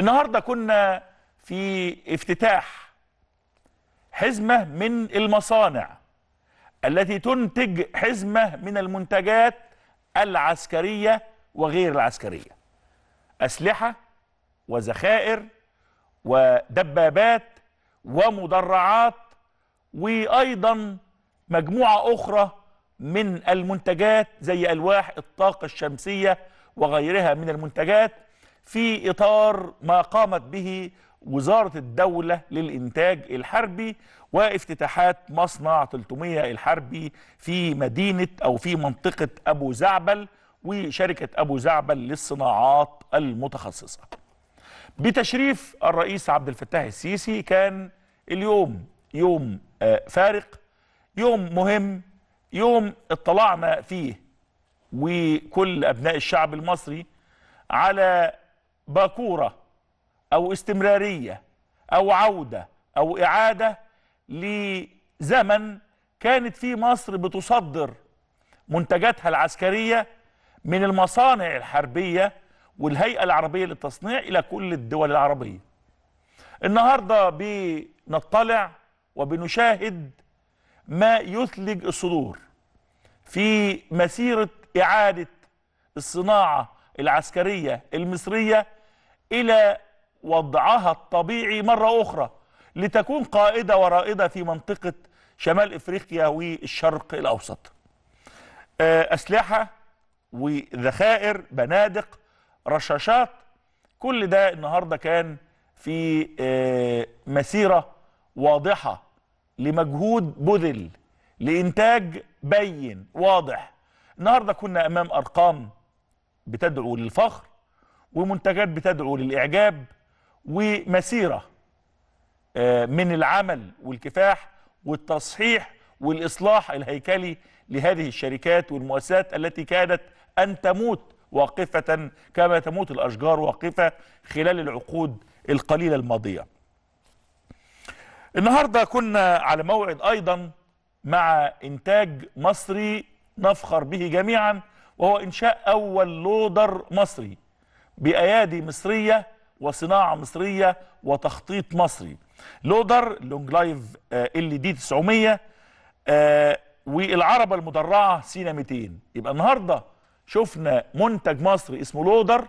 النهاردة كنا في افتتاح حزمة من المصانع التي تنتج حزمة من المنتجات العسكرية وغير العسكرية أسلحة وذخائر ودبابات ومدرعات وأيضا مجموعة أخرى من المنتجات زي ألواح الطاقة الشمسية وغيرها من المنتجات في إطار ما قامت به وزارة الدولة للإنتاج الحربي وافتتاحات مصنع 300 الحربي في مدينة أو في منطقة أبو زعبل وشركة أبو زعبل للصناعات المتخصصة بتشريف الرئيس عبد الفتاح السيسي كان اليوم يوم آه، فارق يوم مهم يوم اطلعنا فيه وكل أبناء الشعب المصري على باكوره او استمراريه او عوده او اعاده لزمن كانت فيه مصر بتصدر منتجاتها العسكريه من المصانع الحربيه والهيئه العربيه للتصنيع الى كل الدول العربيه. النهارده بنطلع وبنشاهد ما يثلج الصدور في مسيره اعاده الصناعه العسكريه المصريه إلى وضعها الطبيعي مرة أخرى لتكون قائدة ورائدة في منطقة شمال إفريقيا والشرق الأوسط آه، أسلحة وذخائر بنادق رشاشات كل ده النهاردة كان في آه، مسيرة واضحة لمجهود بذل لإنتاج بين واضح النهاردة كنا أمام أرقام بتدعو للفخر ومنتجات بتدعو للإعجاب ومسيرة آه، من العمل والكفاح والتصحيح والإصلاح الهيكلي لهذه الشركات والمؤسسات التي كانت أن تموت واقفة كما تموت الأشجار واقفة خلال العقود القليلة الماضية النهاردة كنا على موعد أيضا مع إنتاج مصري نفخر به جميعا وهو إنشاء أول لودر مصري بأيادي مصرية وصناعة مصرية وتخطيط مصري لودر لونج لايف آه، ال دي 900 آه، والعربة المدرعة سينا 200 يبقى النهاردة شفنا منتج مصري اسمه لودر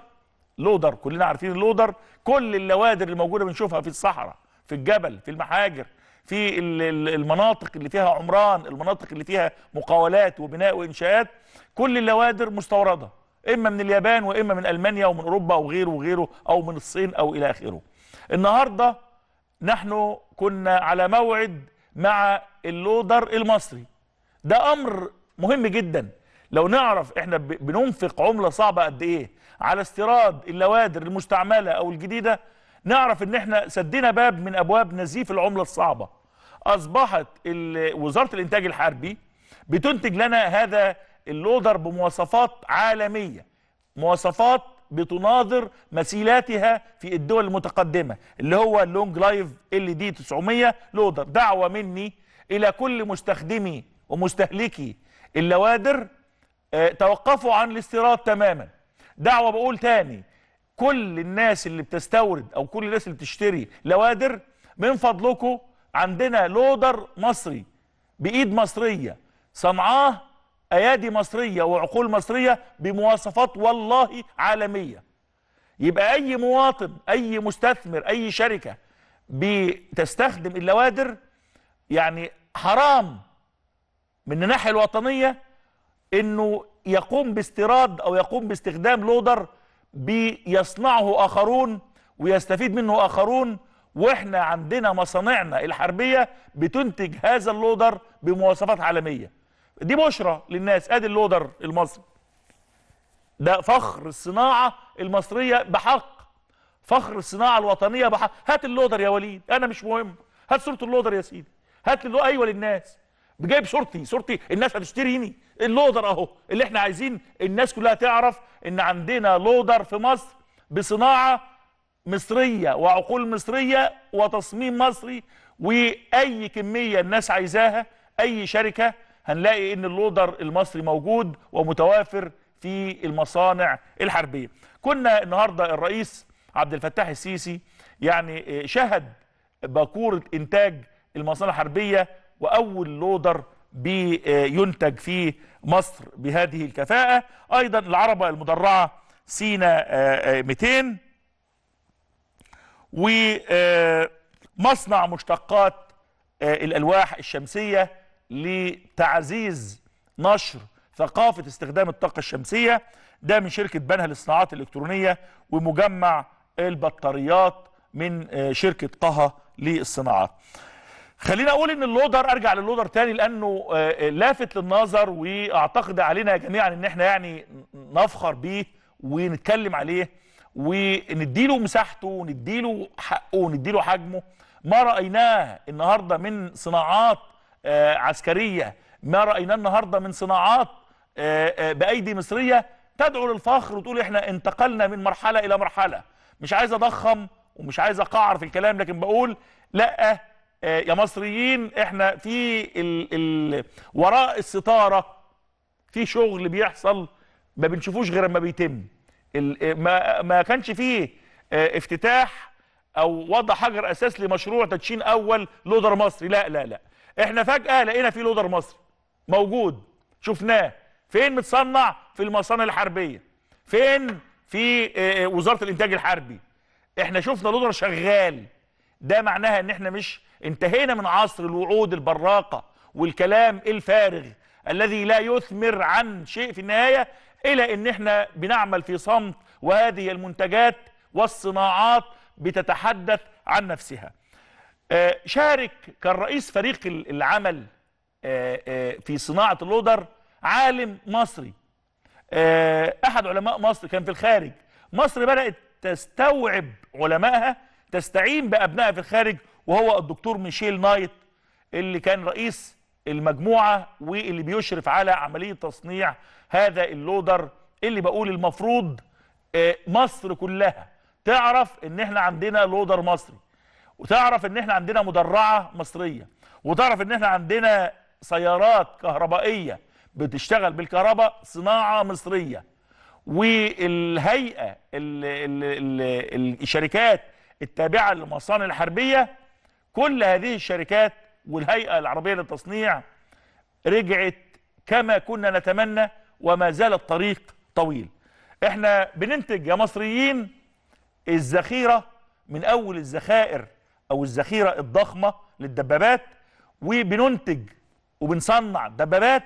لودر كلنا عارفين اللودر كل اللوادر اللي موجودة بنشوفها في الصحراء في الجبل في المحاجر في المناطق اللي فيها عمران المناطق اللي فيها مقاولات وبناء وإنشاءات كل اللوادر مستوردة اما من اليابان واما من المانيا ومن اوروبا وغيره وغيره او من الصين او الى اخره النهارده نحن كنا على موعد مع اللودر المصري ده امر مهم جدا لو نعرف احنا بننفق عمله صعبه قد ايه على استيراد اللوادر المستعمله او الجديده نعرف ان احنا سدينا باب من ابواب نزيف العمله الصعبه اصبحت وزاره الانتاج الحربي بتنتج لنا هذا اللودر بمواصفات عالمية مواصفات بتناظر مثيلاتها في الدول المتقدمة اللي هو اللونج لايف ال دي 900 لودر دعوة مني إلى كل مستخدمي ومستهلكي اللوادر آه، توقفوا عن الاستيراد تماما دعوة بقول تاني كل الناس اللي بتستورد أو كل الناس اللي بتشتري لوادر من فضلكم عندنا لودر مصري بإيد مصرية صنعاه ايادي مصرية وعقول مصرية بمواصفات والله عالمية يبقى اي مواطن اي مستثمر اي شركة بتستخدم اللوادر يعني حرام من الناحية الوطنية انه يقوم باستيراد او يقوم باستخدام لودر بيصنعه اخرون ويستفيد منه اخرون واحنا عندنا مصانعنا الحربية بتنتج هذا اللودر بمواصفات عالمية دي بشرى للناس ادي اللودر المصري ده فخر الصناعه المصريه بحق فخر الصناعه الوطنيه بحق هات اللودر يا وليد انا مش مهم هات صوره اللودر يا سيدي هات اللو... ايوه للناس جايب صورتي صورتي الناس هتشتريني اللودر اهو اللي احنا عايزين الناس كلها تعرف ان عندنا لودر في مصر بصناعه مصريه وعقول مصريه وتصميم مصري واي كميه الناس عايزاها اي شركه هنلاقي ان اللودر المصري موجود ومتوافر في المصانع الحربيه كنا النهارده الرئيس عبد الفتاح السيسي يعني شهد باكوره انتاج المصانع الحربيه واول لودر بينتج في مصر بهذه الكفاءه ايضا العربه المدرعه سينا 200 آه، آه، ومصنع مشتقات آه، الالواح الشمسيه لتعزيز نشر ثقافة استخدام الطاقة الشمسية ده من شركة بنها للصناعات الإلكترونية ومجمع البطاريات من آه، شركة قها للصناعات خلينا اقول ان اللودر ارجع للودر تاني لانه آه، آه، لافت للنظر واعتقد علينا جميعا ان احنا يعني نفخر بيه ونتكلم عليه ونديله مساحته ونديله حقه ونديله حجمه ما رايناه النهارده من صناعات آه، عسكرية ما رأيناه النهاردة من صناعات آه، آه، بأيدي مصرية تدعو للفخر وتقول احنا انتقلنا من مرحلة إلى مرحلة مش عايز أضخم ومش عايز أقعر في الكلام لكن بقول لأ يا مصريين احنا في الـ الـ وراء الستارة في شغل بيحصل ما بنشوفوش غير ما بيتم ما, ما كانش فيه افتتاح او وضع حجر اساس لمشروع تدشين اول لودر مصري لا لا لا احنا فجأة لقينا في لودر مصري موجود شفناه فين متصنع في المصانع الحربية فين في آه، آه، وزارة الانتاج الحربي احنا شفنا لودر شغال ده معناها ان احنا مش انتهينا من عصر الوعود البراقة والكلام الفارغ الذي لا يثمر عن شيء في النهاية الى ان احنا بنعمل في صمت وهذه المنتجات والصناعات بتتحدث عن نفسها آه، شارك كان رئيس فريق العمل آه، آه، في صناعة اللودر عالم مصري أحد علماء مصر كان في الخارج مصر بدأت تستوعب علمائها تستعين بأبنائها في الخارج وهو الدكتور ميشيل نايت اللي كان رئيس المجموعة واللي بيشرف على عملية تصنيع هذا اللودر اللي بقول المفروض مصر كلها تعرف ان احنا عندنا لودر مصري وتعرف ان احنا عندنا مدرعه مصريه وتعرف ان احنا عندنا سيارات كهربائيه بتشتغل بالكهرباء صناعه مصريه والهيئه الـ الـ الـ الشركات التابعه للمصانع الحربيه كل هذه الشركات والهيئه العربيه للتصنيع رجعت كما كنا نتمنى وما زال الطريق طويل احنا بننتج يا مصريين الذخيره من اول الذخائر او الذخيره الضخمه للدبابات وبننتج وبنصنع دبابات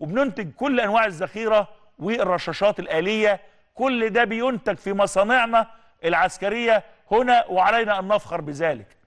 وبننتج كل انواع الذخيره والرشاشات الاليه كل ده بينتج في مصانعنا العسكريه هنا وعلينا ان نفخر بذلك